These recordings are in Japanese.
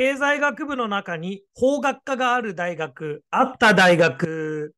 経済学部の中に法学科がある大学、あった大学、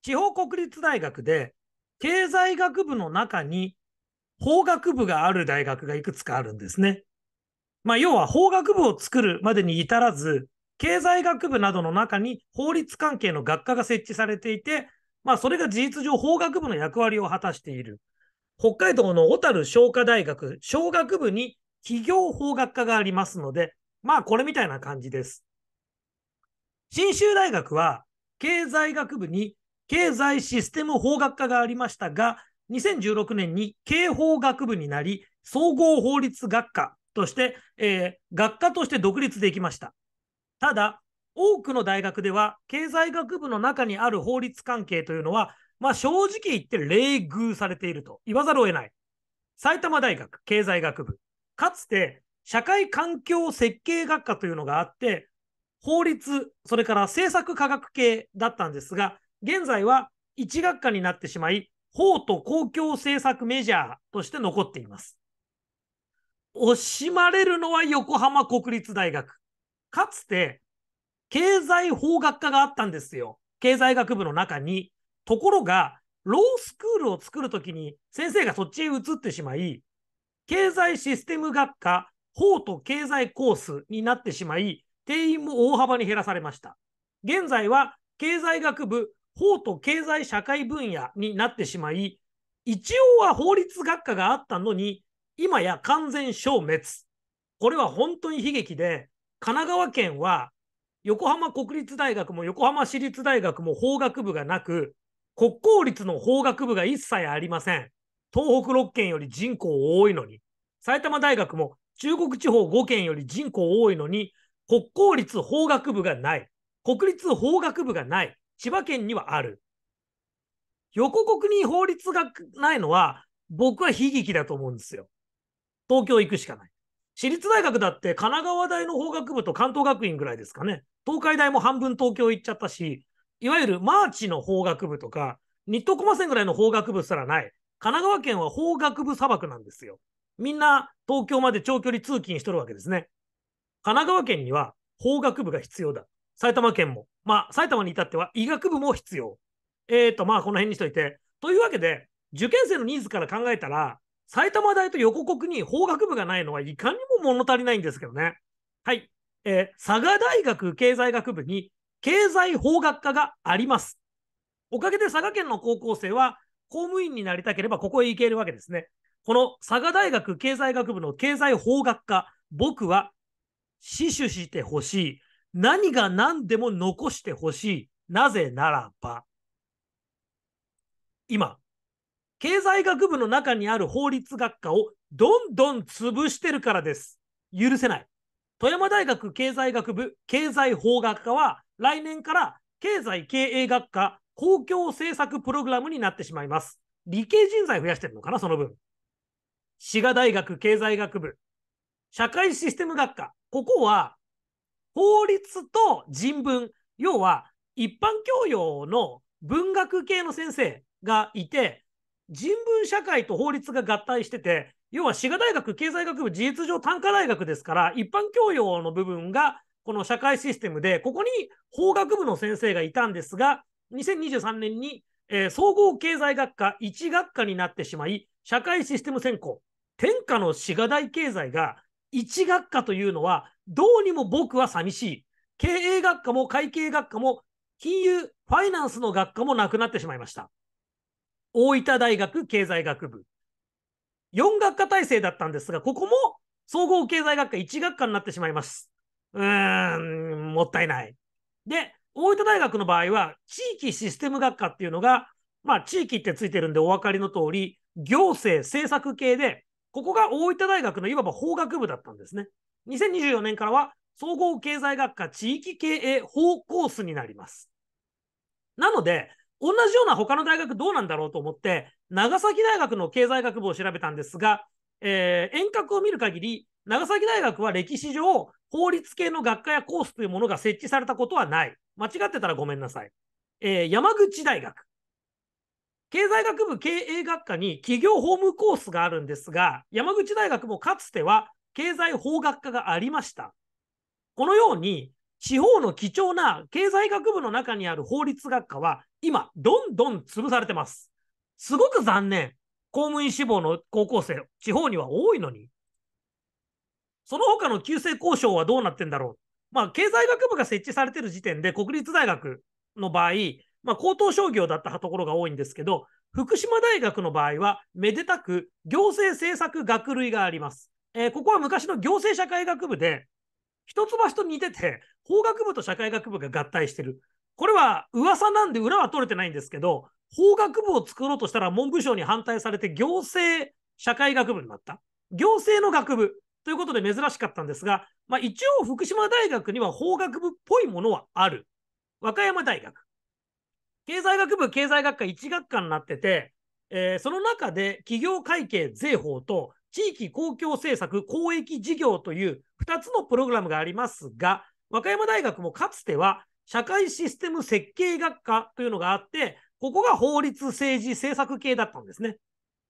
地方国立大学で、経済学部の中に法学部がある大学がいくつかあるんですね。まあ、要は法学部を作るまでに至らず、経済学部などの中に法律関係の学科が設置されていて、まあ、それが事実上法学部の役割を果たしている。北海道の小樽商科大学商学部に企業法学科がありますので、まあこれみたいな感じです。信州大学は経済学部に経済システム法学科がありましたが、2016年に刑法学部になり、総合法律学科として、えー、学科として独立できました。ただ、多くの大学では、経済学部の中にある法律関係というのは、まあ、正直言って冷遇されていると言わざるを得ない。埼玉大学経済学部、かつて社会環境設計学科というのがあって、法律、それから政策科学系だったんですが、現在は1学科になってしまい、法と公共政策メジャーとして残っています。惜しまれるのは横浜国立大学。かつて、経済法学科があったんですよ。経済学部の中に。ところが、ロースクールを作るときに先生がそっちへ移ってしまい、経済システム学科、法と経済コースになってしまい、定員も大幅に減らされました。現在は経済学部、法と経済社会分野になってしまい、一応は法律学科があったのに、今や完全消滅。これは本当に悲劇で、神奈川県は横浜国立大学も横浜市立大学も法学部がなく、国公立の法学部が一切ありません。東北6県より人口多いのに、埼玉大学も中国地方5県より人口多いのに、国公立法学部がない、国立法学部がない、千葉県にはある。横国に法律がないのは、僕は悲劇だと思うんですよ。東京行くしかない。私立大学だって神奈川大の法学部と関東学院ぐらいですかね。東海大も半分東京行っちゃったし、いわゆるマーチの法学部とか、トコマ線ぐらいの法学部すらない。神奈川県は法学部砂漠なんですよ。みんな東京まで長距離通勤しとるわけですね。神奈川県には法学部が必要だ。埼玉県も。まあ、埼玉に至っては医学部も必要。えっ、ー、と、まあ、この辺にしといて。というわけで、受験生のニーズから考えたら、埼玉大と横国に法学部がないのはいかにも物足りないんですけどね。はい。えー、佐賀大学経済学部に経済法学科があります。おかげで佐賀県の高校生は公務員になりたければここへ行けるわけですね。この佐賀大学経済学部の経済法学科、僕は死守してほしい。何が何でも残してほしい。なぜならば。今、経済学部の中にある法律学科をどんどん潰してるからです。許せない。富山大学経済学部経済法学科は来年から経済経営学科公共政策プログラムになってしまいます。理系人材増やしてるのかな、その分。滋賀大学経済学部、社会システム学科。ここは、法律と人文、要は一般教養の文学系の先生がいて、人文社会と法律が合体してて、要は滋賀大学経済学部事実上単科大学ですから、一般教養の部分がこの社会システムで、ここに法学部の先生がいたんですが、2023年に、えー、総合経済学科1学科になってしまい、社会システム専攻、天下の滋賀大経済が1学科というのは、どうにも僕は寂しい。経営学科も会計学科も金融、ファイナンスの学科もなくなってしまいました。大分大学経済学部。4学科体制だったんですが、ここも総合経済学科1学科になってしまいます。うーん、もったいない。で、大分大学の場合は、地域システム学科っていうのが、まあ、地域ってついてるんでお分かりの通り、行政、政策系で、ここが大分大学のいわば法学部だったんですね。2024年からは、総合経済学科地域経営法コースになります。なので、同じような他の大学どうなんだろうと思って、長崎大学の経済学部を調べたんですが、えー、遠隔を見る限り、長崎大学は歴史上、法律系の学科やコースというものが設置されたことはない。間違ってたらごめんなさい。えー、山口大学。経済学部経営学科に企業法務コースがあるんですが、山口大学もかつては経済法学科がありました。このように、地方の貴重な経済学部の中にある法律学科は、今、どんどん潰されてます。すごく残念。公務員志望の高校生、地方には多いのに。その他の旧制交渉はどうなってんだろう。まあ、経済学部が設置されてる時点で、国立大学の場合、まあ、高等商業だったところが多いんですけど、福島大学の場合は、めでたく行政政策学類があります。えー、ここは昔の行政社会学部で、一橋と似てて、法学部と社会学部が合体してる。これは噂なんで裏は取れてないんですけど、法学部を作ろうとしたら文部省に反対されて行政社会学部になった。行政の学部。ということで珍しかったんですが、まあ、一応福島大学には法学部っぽいものはある。和歌山大学。経済学部経済学科1学科になってて、えー、その中で企業会計税法と地域公共政策公益事業という2つのプログラムがありますが、和歌山大学もかつては社会システム設計学科というのがあって、ここが法律政治政策系だったんですね。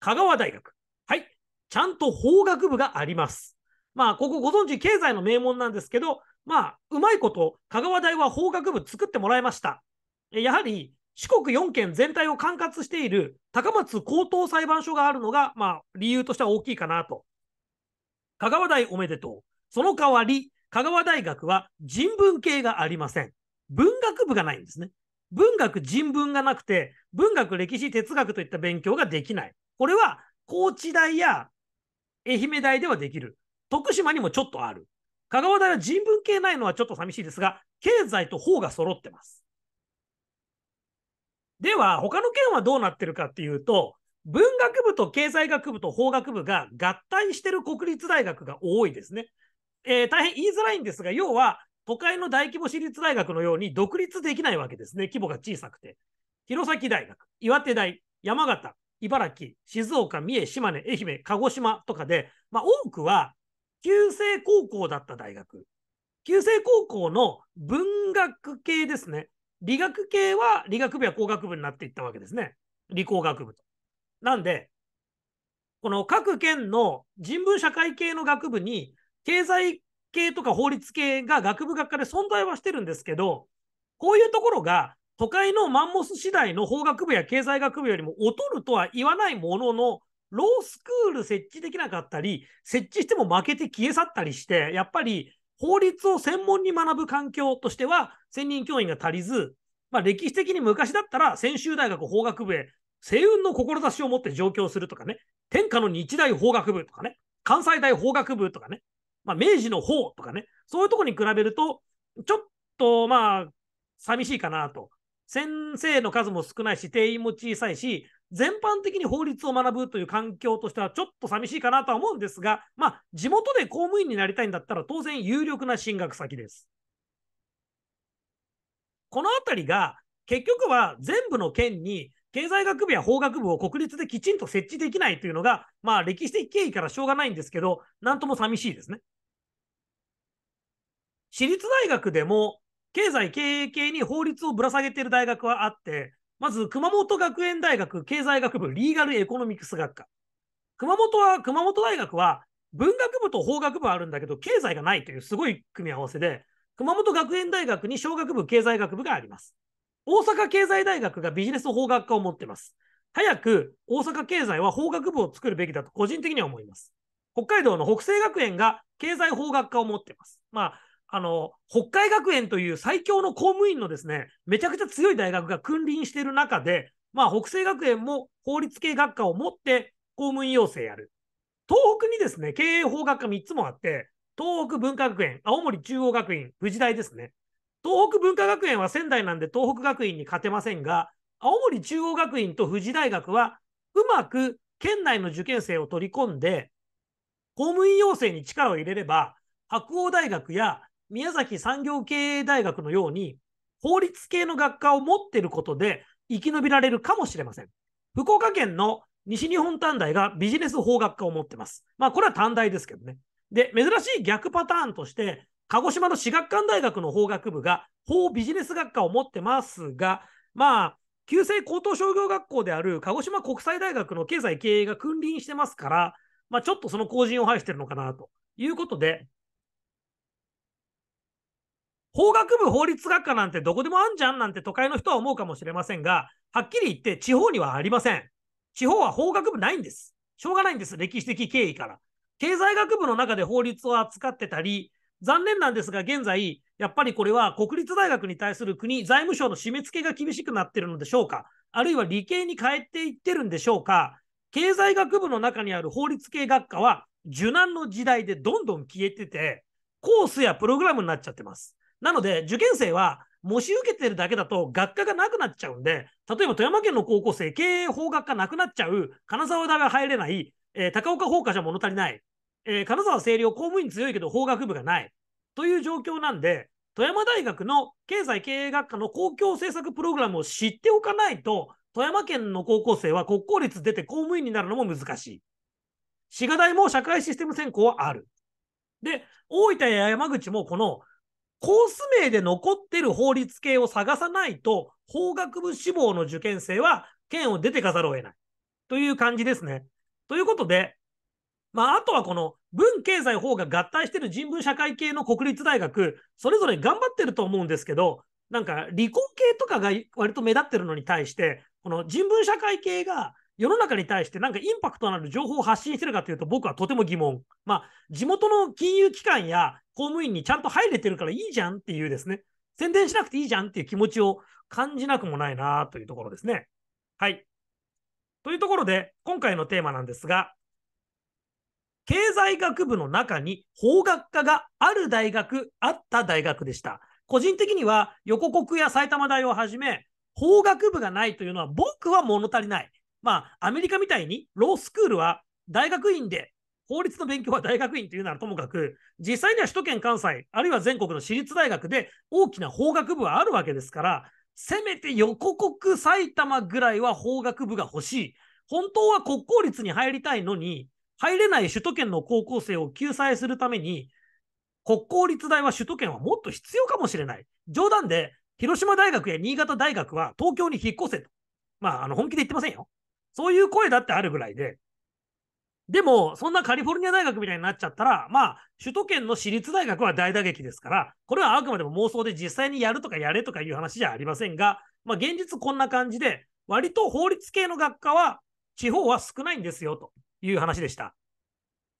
香川大学。はい。ちゃんと法学部があります。まあ、ここご存知、経済の名門なんですけど、まあ、うまいこと、香川大は法学部作ってもらいました。やはり、四国4県全体を管轄している高松高等裁判所があるのが、まあ、理由としては大きいかなと。香川大おめでとう。その代わり、香川大学は人文系がありません。文学部がないんですね。文学、人文がなくて、文学、歴史、哲学といった勉強ができない。これは、高知大や愛媛大ではできる。徳島にもちょっとある。香川大は人文系ないのはちょっと寂しいですが、経済と法が揃ってます。では、他の県はどうなってるかっていうと、文学部と経済学部と法学部が合体してる国立大学が多いですね。えー、大変言いづらいんですが、要は都会の大規模私立大学のように独立できないわけですね。規模が小さくて。弘前大学、岩手大、山形、茨城、静岡、三重、島根、愛媛、鹿児島とかで、まあ、多くは旧制高校だった大学。旧制高校の文学系ですね。理学系は理学部や工学部になっていったわけですね。理工学部と。なんで、この各県の人文社会系の学部に経済系とか法律系が学部学科で存在はしてるんですけど、こういうところが都会のマンモス次第の法学部や経済学部よりも劣るとは言わないものの、ロースクール設置できなかったり、設置しても負けて消え去ったりして、やっぱり法律を専門に学ぶ環境としては、専任教員が足りず、まあ、歴史的に昔だったら、専修大学法学部へ、星雲の志を持って上京するとかね、天下の日大法学部とかね、関西大法学部とかね、まあ、明治の法とかね、そういうとこに比べると、ちょっとまあ、寂しいかなと。先生の数も少ないし、定員も小さいし、全般的に法律を学ぶという環境としてはちょっと寂しいかなとは思うんですが、まあ、地元で公務員になりたいんだったら当然有力な進学先です。この辺りが結局は全部の県に経済学部や法学部を国立できちんと設置できないというのが、まあ歴史的経緯からしょうがないんですけど、なんとも寂しいですね。私立大学でも経済経営系に法律をぶら下げている大学はあって、まず、熊本学園大学経済学部リーガルエコノミクス学科。熊本は、熊本大学は文学部と法学部あるんだけど、経済がないというすごい組み合わせで、熊本学園大学に小学部経済学部があります。大阪経済大学がビジネス法学科を持ってます。早く大阪経済は法学部を作るべきだと個人的には思います。北海道の北西学園が経済法学科を持ってます。まあ、あの、北海学園という最強の公務員のですね、めちゃくちゃ強い大学が君臨している中で、まあ、北西学園も法律系学科を持って公務員養成やる。東北にですね、経営法学科3つもあって、東北文化学園、青森中央学院、富士大ですね。東北文化学園は仙台なんで東北学院に勝てませんが、青森中央学院と富士大学は、うまく県内の受験生を取り込んで、公務員養成に力を入れれば、白鴎大学や宮崎産業経営大学のように、法律系の学科を持っていることで生き延びられるかもしれません。福岡県の西日本短大がビジネス法学科を持ってます。まあ、これは短大ですけどね。で、珍しい逆パターンとして、鹿児島の私学館大学の法学部が法ビジネス学科を持ってますが、まあ、旧制高等商業学校である鹿児島国際大学の経済経営が君臨してますから、まあ、ちょっとその後人を排してるのかなということで、法学部法律学科なんてどこでもあんじゃんなんて都会の人は思うかもしれませんが、はっきり言って地方にはありません。地方は法学部ないんです。しょうがないんです。歴史的経緯から。経済学部の中で法律を扱ってたり、残念なんですが、現在、やっぱりこれは国立大学に対する国、財務省の締め付けが厳しくなってるのでしょうか、あるいは理系に変えていってるんでしょうか、経済学部の中にある法律系学科は、受難の時代でどんどん消えてて、コースやプログラムになっちゃってます。なので、受験生は、模試受けてるだけだと学科がなくなっちゃうんで、例えば富山県の高校生、経営法学科なくなっちゃう、金沢大が入れない、えー、高岡法科じゃ物足りない、えー、金沢清涼公務員強いけど法学部がない、という状況なんで、富山大学の経済経営学科の公共政策プログラムを知っておかないと、富山県の高校生は国公立出て公務員になるのも難しい。滋賀大も社会システム専攻はある。で、大分や山口もこのコース名で残ってる法律系を探さないと、法学部志望の受験生は県を出てかざるを得ない。という感じですね。ということで、まあ、あとはこの文経済法が合体してる人文社会系の国立大学、それぞれ頑張ってると思うんですけど、なんか理工系とかが割と目立ってるのに対して、この人文社会系が世の中に対してなんかインパクトのある情報を発信してるかというと僕はとても疑問。まあ、地元の金融機関や公務員にちゃんと入れてるからいいじゃんっていうですね、宣伝しなくていいじゃんっていう気持ちを感じなくもないなというところですね。はい。というところで、今回のテーマなんですが、経済学部の中に法学科がある大学、あった大学でした。個人的には横国や埼玉大をはじめ、法学部がないというのは僕は物足りない。まあ、アメリカみたいに、ロースクールは大学院で、法律の勉強は大学院というならともかく、実際には首都圏、関西、あるいは全国の私立大学で大きな法学部はあるわけですから、せめて横国、埼玉ぐらいは法学部が欲しい。本当は国公立に入りたいのに、入れない首都圏の高校生を救済するために、国公立大は首都圏はもっと必要かもしれない。冗談で、広島大学や新潟大学は東京に引っ越せと。まあ、あの本気で言ってませんよ。そういう声だってあるぐらいで、でも、そんなカリフォルニア大学みたいになっちゃったら、まあ、首都圏の私立大学は大打撃ですから、これはあくまでも妄想で実際にやるとかやれとかいう話じゃありませんが、まあ、現実こんな感じで、割と法律系の学科は、地方は少ないんですよという話でした。